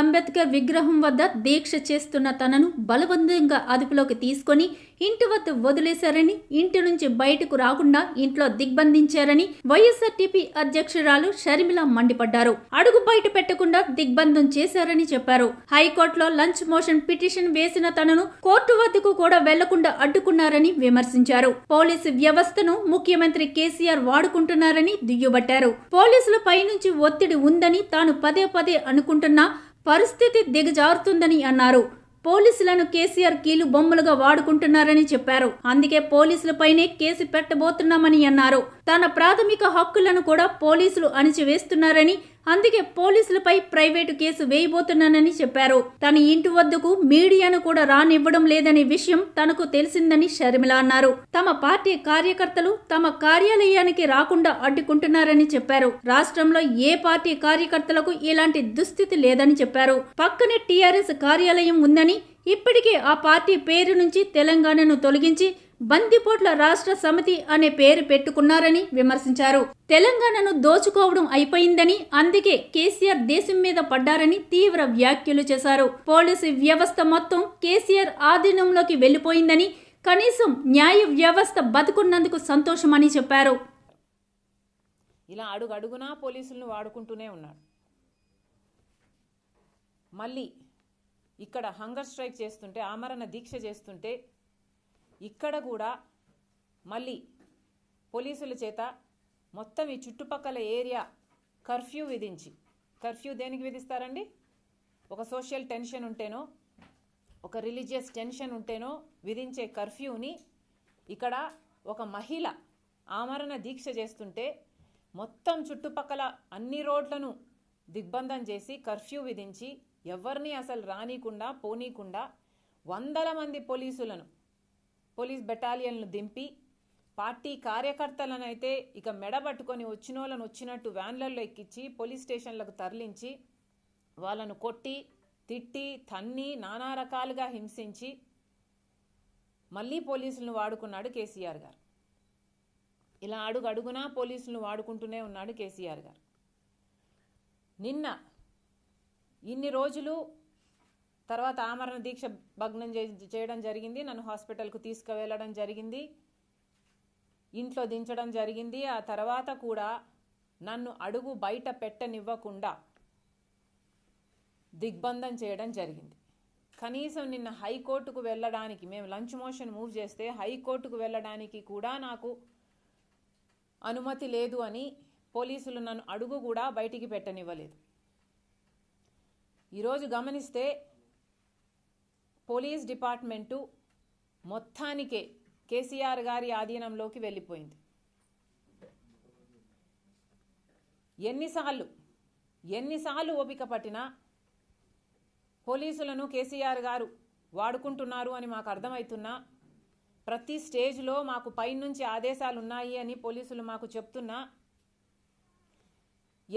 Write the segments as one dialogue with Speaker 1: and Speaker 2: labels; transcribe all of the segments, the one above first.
Speaker 1: అంబేద్కర్ విగ్రహం వద్ద దీక్ష చేస్తున్న తనను బలవంతంగా అదుపులోకి తీసుకొని ఇంటి వద్ద వదిలేశారని ఇంటి నుంచి బయటకు రాకుండా ఇంట్లో దిగ్బంధించారని వైఎస్ఆర్టీపీ అధ్యక్షురాలు షర్మిల మండిపడ్డారు అడుగు బయట పెట్టకుండా దిగ్బంధం చేశారని చెప్పారు హైకోర్టులో లంచ్ మోషన్ పిటిషన్ వేసిన తనను కోర్టు వద్దకు కూడా వెళ్లకుండా అడ్డుకున్నారని విమర్శించారు పోలీసు వ్యవస్థను ముఖ్యమంత్రి కేసీఆర్ వాడుకుంటున్నారని దుయ్యబట్టారు పోలీసుల పై నుంచి ఒత్తిడి ఉందని తాను పదే పదే అనుకుంటున్నా పరిస్థితి దిగజారుతుందని అన్నారు పోలీసులను కేసీఆర్ కీలు బొమ్మలుగా వాడుకుంటున్నారని చెప్పారు అందుకే పోలీసులపైనే కేసు పెట్టబోతున్నామని అన్నారు తన ప్రాథమిక హక్కులను కూడా పోలీసులు అణిచివేస్తున్నారని అందుకే పోలీసులపై ప్రైవేటు కేసు వేయబోతున్నానని చెప్పారు తన ఇంటి వద్దకు మీడియాను కూడా రానివ్వడం లేదనే విషయం తనకు తెలిసిందని షర్మిల అన్నారు తమ పార్టీ కార్యకర్తలు తమ కార్యాలయానికి రాకుండా అడ్డుకుంటున్నారని చెప్పారు రాష్ట్రంలో ఏ పార్టీ కార్యకర్తలకు ఇలాంటి దుస్థితి లేదని చెప్పారు పక్కనే టీఆర్ఎస్ కార్యాలయం ఉందని ఇప్పటికే ఆ పార్టీ పేరు నుంచి తెలంగాణను తొలగించి బందిపోట్ల రాష్ట్ర సమితి అనే పేరు పెట్టుకున్నారని విమర్శించారు తెలంగాణను దోచుకోవడం అయిపోయిందని అందుకే కేసీఆర్ దేశం మీద పడ్డారని తీవ్ర వ్యాఖ్యలు చేశారు పోలీసు వ్యవస్థ మొత్తం కేసీఆర్ ఆధీనంలోకి వెళ్లిపోయిందని కనీసం న్యాయ వ్యవస్థ బతుకున్నందుకు సంతోషమని చెప్పారు
Speaker 2: ఇలా అడుగడుగునా పోలీసులను వాడుకుంటూనే ఉన్నాడు మళ్ళీ ఇక్కడ హంగర్ స్ట్రైక్ చేస్తుంటే ఆమరణ దీక్ష చేస్తుంటే ఇక్కడ కూడా మళ్ళీ పోలీసుల చేత మొత్తం ఈ చుట్టుపక్కల ఏరియా కర్ఫ్యూ విధించి కర్ఫ్యూ దేనికి విధిస్తారండి ఒక సోషల్ టెన్షన్ ఉంటేనో ఒక రిలీజియస్ టెన్షన్ ఉంటేనో విధించే కర్ఫ్యూని ఇక్కడ ఒక మహిళ ఆమరణ దీక్ష చేస్తుంటే మొత్తం చుట్టుపక్కల అన్ని రోడ్లను దిగ్బంధం చేసి కర్ఫ్యూ విధించి ఎవరిని అసలు రానికుండా పోనీకుండా వందల మంది పోలీసులను పోలీస్ బెటాలియన్లు దింపి పార్టీ కార్యకర్తలనైతే ఇక మెడబట్టుకొని వాళ్ళని వచ్చినట్టు వ్యాన్లలో ఎక్కించి పోలీస్ స్టేషన్లకు తరలించి వాళ్ళను కొట్టి తిట్టి తన్ని నానా రకాలుగా హింసించి మళ్ళీ పోలీసులను వాడుకున్నాడు కేసీఆర్ గారు ఇలా అడుగు అడుగునా పోలీసులను వాడుకుంటూనే ఉన్నాడు కేసీఆర్ గారు నిన్న ఇన్ని రోజులు తర్వాత ఆమరణ దీక్ష భగ్నం చేయడం జరిగింది నన్ను హాస్పిటల్కు తీసుకువెళ్ళడం జరిగింది ఇంట్లో దించడం జరిగింది ఆ తర్వాత కూడా నన్ను అడుగు బయట పెట్టనివ్వకుండా దిగ్బంధం చేయడం జరిగింది కనీసం నిన్న హైకోర్టుకు వెళ్ళడానికి మేము లంచ్ మోషన్ మూవ్ చేస్తే హైకోర్టుకు వెళ్ళడానికి కూడా నాకు అనుమతి లేదు అని పోలీసులు నన్ను అడుగు కూడా బయటికి పెట్టనివ్వలేదు ఈరోజు గమనిస్తే పోలీస్ డిపార్ట్మెంటు మొత్తానికే కేసీఆర్ గారి ఆధీనంలోకి వెళ్ళిపోయింది ఎన్నిసార్లు ఎన్నిసార్లు ఓపిక పట్టినా పోలీసులను కేసీఆర్ గారు వాడుకుంటున్నారు అని మాకు అర్థమవుతున్నా ప్రతి స్టేజ్లో మాకు పైనుంచి ఆదేశాలు ఉన్నాయి అని పోలీసులు మాకు చెప్తున్నా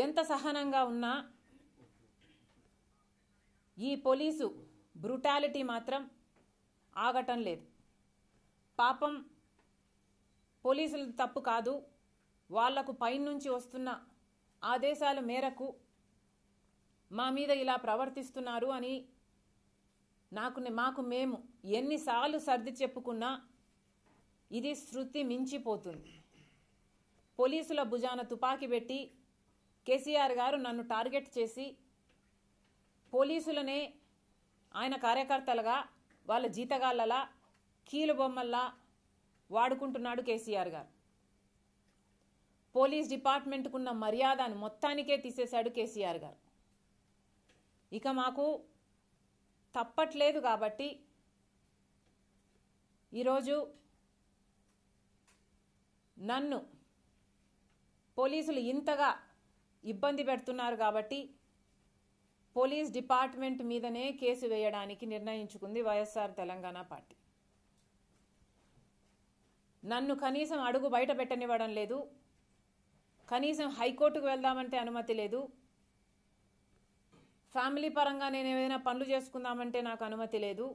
Speaker 2: ఎంత సహనంగా ఉన్నా ఈ పోలీసు బ్రుటాలిటీ మాత్రం ఆగటం లేదు పాపం పోలీసులు తప్పు కాదు వాళ్లకు పైనుంచి వస్తున్న ఆదేశాల మేరకు మా మీద ఇలా ప్రవర్తిస్తున్నారు అని నాకు మాకు మేము ఎన్నిసార్లు సర్ది చెప్పుకున్నా ఇది శృతి మించిపోతుంది పోలీసుల భుజాన తుపాకీ పెట్టి కేసీఆర్ గారు నన్ను టార్గెట్ చేసి పోలీసులనే ఆయన కార్యకర్తలుగా వాళ్ళ జీతగాళ్ళలా కీలుబొమ్మల్లా వాడుకుంటున్నాడు కేసీఆర్ గారు పోలీస్ డిపార్ట్మెంట్కున్న మర్యాదను మొత్తానికే తీసేశాడు కేసీఆర్ గారు ఇక మాకు తప్పట్లేదు కాబట్టి ఈరోజు నన్ను పోలీసులు ఇంతగా ఇబ్బంది పెడుతున్నారు కాబట్టి పోలీస్ డిపార్ట్మెంట్ మీదనే కేసు వేయడానికి నిర్ణయించుకుంది వైఎస్ఆర్ తెలంగాణ పార్టీ నన్ను కనీసం అడుగు బయట పెట్టనివ్వడం లేదు కనీసం హైకోర్టుకు వెళ్దామంటే అనుమతి లేదు ఫ్యామిలీ పరంగా నేను ఏదైనా పనులు చేసుకుందామంటే నాకు అనుమతి లేదు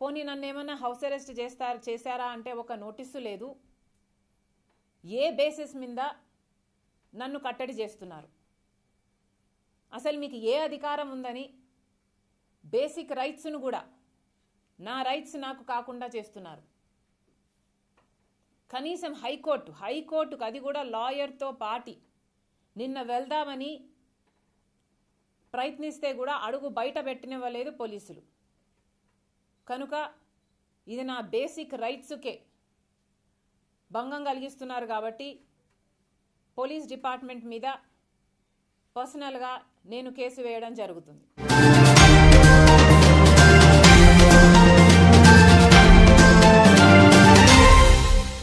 Speaker 2: పోనీ నన్ను ఏమన్నా హౌస్ అరెస్ట్ చేస్తారు చేశారా అంటే ఒక నోటీసు లేదు ఏ బేసిస్ మీద నన్ను కట్టడి చేస్తున్నారు అసలు మీకు ఏ అధికారం ఉందని బేసిక్ రైట్స్ను కూడా నా రైట్స్ నాకు కాకుండా చేస్తున్నారు కనీసం హైకోర్టు హైకోర్టుకు అది కూడా లాయర్తో పాటి నిన్న వెళ్దామని ప్రయత్నిస్తే కూడా అడుగు బయట పెట్టినవ్వలేదు పోలీసులు కనుక ఇది నా బేసిక్ రైట్స్కే భంగం కలిగిస్తున్నారు కాబట్టి పోలీస్ డిపార్ట్మెంట్ మీద పర్సనల్గా నేను కేసు వేయడం జరుగుతుంది